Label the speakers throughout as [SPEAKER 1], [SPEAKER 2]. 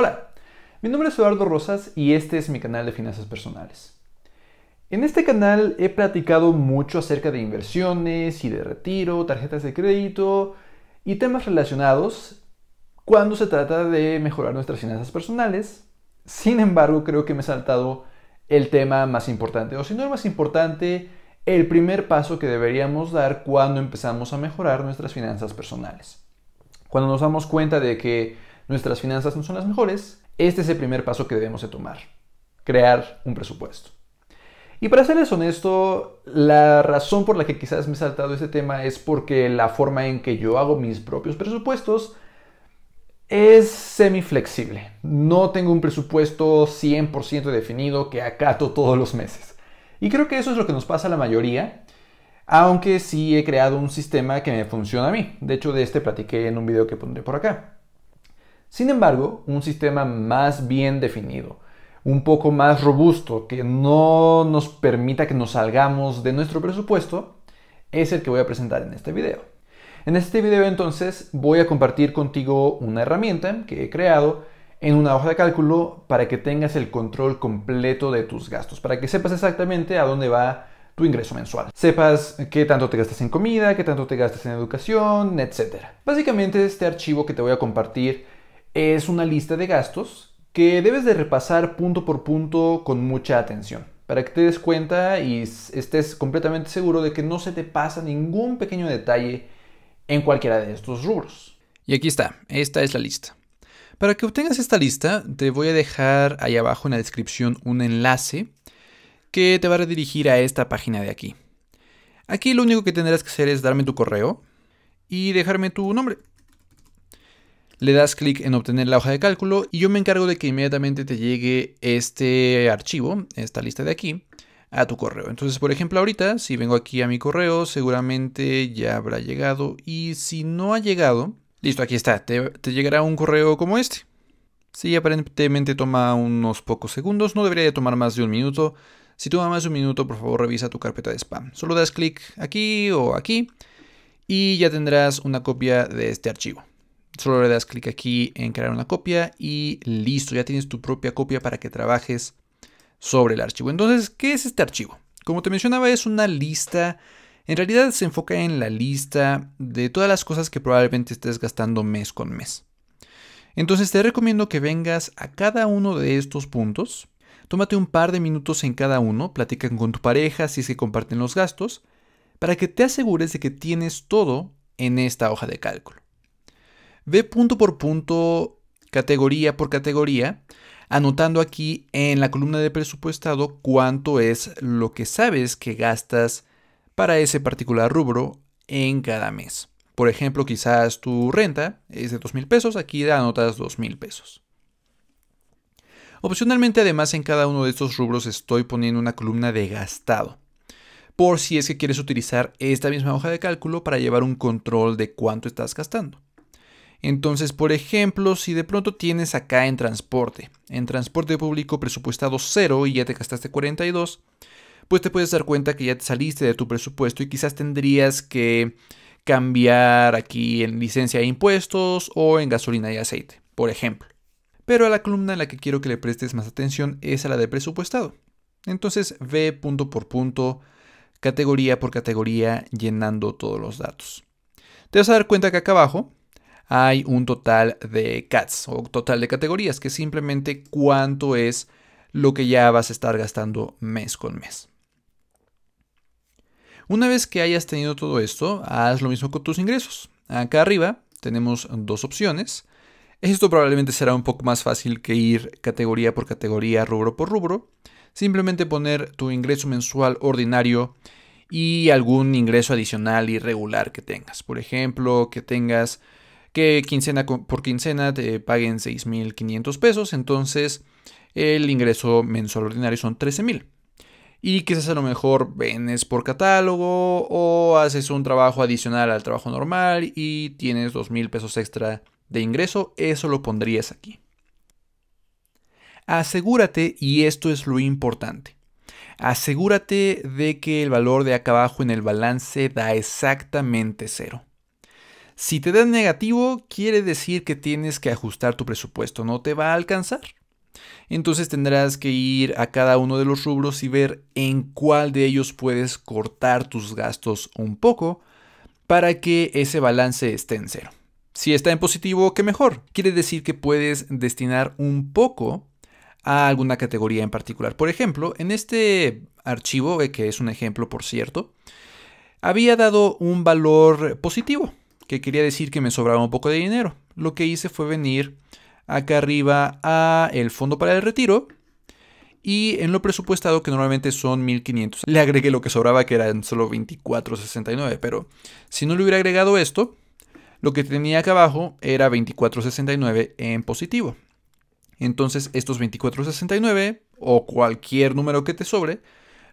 [SPEAKER 1] Hola, mi nombre es Eduardo Rosas y este es mi canal de finanzas personales. En este canal he platicado mucho acerca de inversiones y de retiro, tarjetas de crédito y temas relacionados cuando se trata de mejorar nuestras finanzas personales. Sin embargo, creo que me he saltado el tema más importante, o si no el más importante, el primer paso que deberíamos dar cuando empezamos a mejorar nuestras finanzas personales. Cuando nos damos cuenta de que nuestras finanzas no son las mejores, este es el primer paso que debemos de tomar, crear un presupuesto. Y para serles honesto, la razón por la que quizás me he saltado este tema es porque la forma en que yo hago mis propios presupuestos es semiflexible. No tengo un presupuesto 100% definido que acato todos los meses. Y creo que eso es lo que nos pasa a la mayoría, aunque sí he creado un sistema que me funciona a mí. De hecho, de este platiqué en un video que pondré por acá. Sin embargo, un sistema más bien definido, un poco más robusto, que no nos permita que nos salgamos de nuestro presupuesto, es el que voy a presentar en este video. En este video entonces voy a compartir contigo una herramienta que he creado en una hoja de cálculo para que tengas el control completo de tus gastos, para que sepas exactamente a dónde va tu ingreso mensual. Sepas qué tanto te gastas en comida, qué tanto te gastas en educación, etc. Básicamente este archivo que te voy a compartir es una lista de gastos que debes de repasar punto por punto con mucha atención para que te des cuenta y estés completamente seguro de que no se te pasa ningún pequeño detalle en cualquiera de estos rubros. Y aquí está, esta es la lista. Para que obtengas esta lista, te voy a dejar ahí abajo en la descripción un enlace que te va a redirigir a esta página de aquí. Aquí lo único que tendrás que hacer es darme tu correo y dejarme tu nombre le das clic en obtener la hoja de cálculo y yo me encargo de que inmediatamente te llegue este archivo, esta lista de aquí, a tu correo. Entonces, por ejemplo, ahorita, si vengo aquí a mi correo, seguramente ya habrá llegado. Y si no ha llegado, listo, aquí está, te, llegará un correo como este. Sí, aparentemente toma unos pocos segundos, no debería tomar más de un minuto. Si toma más de un minuto, por favor, revisa tu carpeta de spam. Solo das clic aquí o aquí y ya tendrás una copia de este archivo. Solo le das clic aquí en crear una copia y listo, ya tienes tu propia copia para que trabajes sobre el archivo. Entonces, ¿qué es este archivo? Como te mencionaba, es una lista. En realidad se enfoca en la lista de todas las cosas que probablemente estés gastando mes con mes. Entonces te recomiendo que vengas a cada uno de estos puntos. Tómate un par de minutos en cada uno, platican con tu pareja si es que comparten los gastos, para que te asegures de que tienes todo en esta hoja de cálculo. Ve punto por punto, categoría por categoría, anotando aquí en la columna de presupuestado cuánto es lo que sabes que gastas para ese particular rubro en cada mes. Por ejemplo, quizás tu renta es de $2,000 pesos, aquí anotas $2,000 pesos. Opcionalmente, además, en cada uno de estos rubros estoy poniendo una columna de gastado, por si es que quieres utilizar esta misma hoja de cálculo para llevar un control de cuánto estás gastando. Entonces, por ejemplo, si de pronto tienes acá en transporte, en transporte público presupuestado 0 y ya te gastaste 42, pues te puedes dar cuenta que ya te saliste de tu presupuesto y quizás tendrías que cambiar aquí en licencia de impuestos o en gasolina y aceite, por ejemplo. Pero a la columna en la que quiero que le prestes más atención es a la de presupuestado. Entonces ve punto por punto, categoría por categoría, llenando todos los datos. Te vas a dar cuenta que acá abajo hay un total de cats o total de categorías, que simplemente cuánto es lo que ya vas a estar gastando mes con mes. Una vez que hayas tenido todo esto, haz lo mismo con tus ingresos. Acá arriba tenemos dos opciones. Esto probablemente será un poco más fácil que ir categoría por categoría, rubro por rubro. Simplemente poner tu ingreso mensual ordinario y algún ingreso adicional irregular que tengas. Por ejemplo, que tengas que quincena por quincena te paguen 6.500 pesos, entonces el ingreso mensual ordinario son 13.000. Y quizás a lo mejor vendes por catálogo o haces un trabajo adicional al trabajo normal y tienes 2.000 pesos extra de ingreso, eso lo pondrías aquí. Asegúrate, y esto es lo importante, asegúrate de que el valor de acá abajo en el balance da exactamente cero. Si te dan negativo, quiere decir que tienes que ajustar tu presupuesto, no te va a alcanzar. Entonces tendrás que ir a cada uno de los rubros y ver en cuál de ellos puedes cortar tus gastos un poco para que ese balance esté en cero. Si está en positivo, qué mejor. Quiere decir que puedes destinar un poco a alguna categoría en particular. Por ejemplo, en este archivo, eh, que es un ejemplo por cierto, había dado un valor positivo, que quería decir que me sobraba un poco de dinero. Lo que hice fue venir acá arriba a el fondo para el retiro y en lo presupuestado que normalmente son 1500. Le agregué lo que sobraba que eran solo 24.69, pero si no le hubiera agregado esto, lo que tenía acá abajo era 24.69 en positivo. Entonces estos 24.69 o cualquier número que te sobre,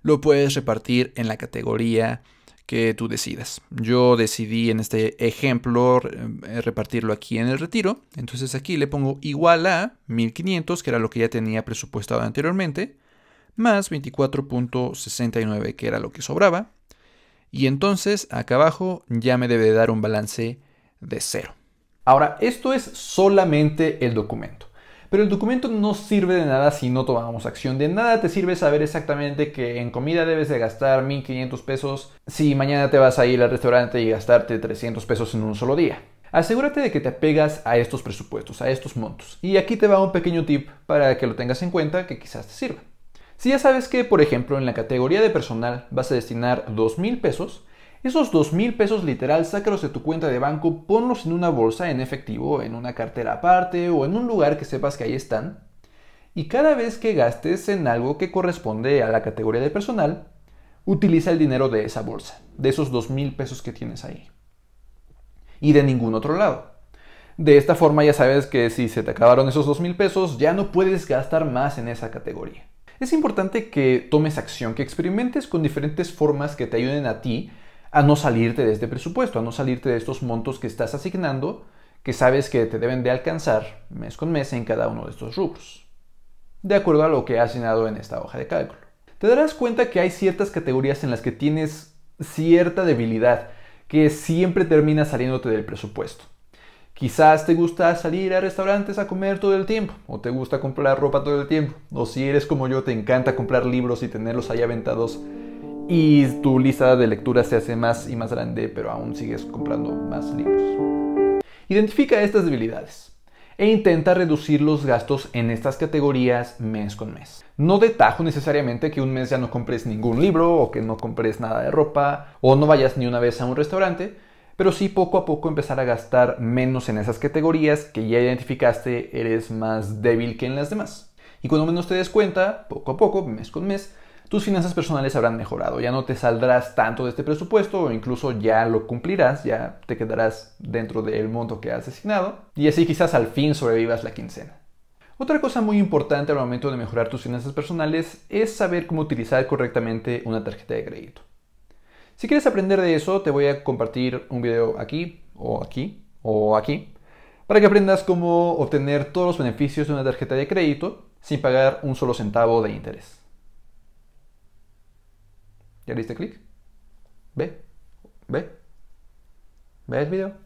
[SPEAKER 1] lo puedes repartir en la categoría que tú decidas. Yo decidí en este ejemplo eh, repartirlo aquí en el retiro. Entonces aquí le pongo igual a 1500, que era lo que ya tenía presupuestado anteriormente, más 24.69, que era lo que sobraba. Y entonces acá abajo ya me debe dar un balance de cero. Ahora, esto es solamente el documento. Pero el documento no sirve de nada si no tomamos acción. De nada te sirve saber exactamente que en comida debes de gastar 1.500 pesos si mañana te vas a ir al restaurante y gastarte 300 pesos en un solo día. Asegúrate de que te apegas a estos presupuestos, a estos montos. Y aquí te va un pequeño tip para que lo tengas en cuenta que quizás te sirva. Si ya sabes que, por ejemplo, en la categoría de personal vas a destinar 2.000 pesos, esos dos mil pesos literal, sácalos de tu cuenta de banco, ponlos en una bolsa en efectivo, en una cartera aparte o en un lugar que sepas que ahí están. Y cada vez que gastes en algo que corresponde a la categoría de personal, utiliza el dinero de esa bolsa, de esos dos mil pesos que tienes ahí. Y de ningún otro lado. De esta forma ya sabes que si se te acabaron esos dos mil pesos, ya no puedes gastar más en esa categoría. Es importante que tomes acción, que experimentes con diferentes formas que te ayuden a ti a no salirte de este presupuesto, a no salirte de estos montos que estás asignando, que sabes que te deben de alcanzar mes con mes en cada uno de estos rubros, de acuerdo a lo que has asignado en esta hoja de cálculo. Te darás cuenta que hay ciertas categorías en las que tienes cierta debilidad, que siempre termina saliéndote del presupuesto. Quizás te gusta salir a restaurantes a comer todo el tiempo, o te gusta comprar ropa todo el tiempo, o si eres como yo, te encanta comprar libros y tenerlos ahí aventados y tu lista de lectura se hace más y más grande, pero aún sigues comprando más libros. Identifica estas debilidades e intenta reducir los gastos en estas categorías mes con mes. No detajo necesariamente que un mes ya no compres ningún libro o que no compres nada de ropa o no vayas ni una vez a un restaurante, pero sí poco a poco empezar a gastar menos en esas categorías que ya identificaste eres más débil que en las demás. Y cuando menos te des cuenta, poco a poco, mes con mes, tus finanzas personales habrán mejorado, ya no te saldrás tanto de este presupuesto o incluso ya lo cumplirás, ya te quedarás dentro del monto que has asignado y así quizás al fin sobrevivas la quincena. Otra cosa muy importante al momento de mejorar tus finanzas personales es saber cómo utilizar correctamente una tarjeta de crédito. Si quieres aprender de eso, te voy a compartir un video aquí, o aquí, o aquí, para que aprendas cómo obtener todos los beneficios de una tarjeta de crédito sin pagar un solo centavo de interés. ¿Ya diste clic? Ve, ve, ve el video.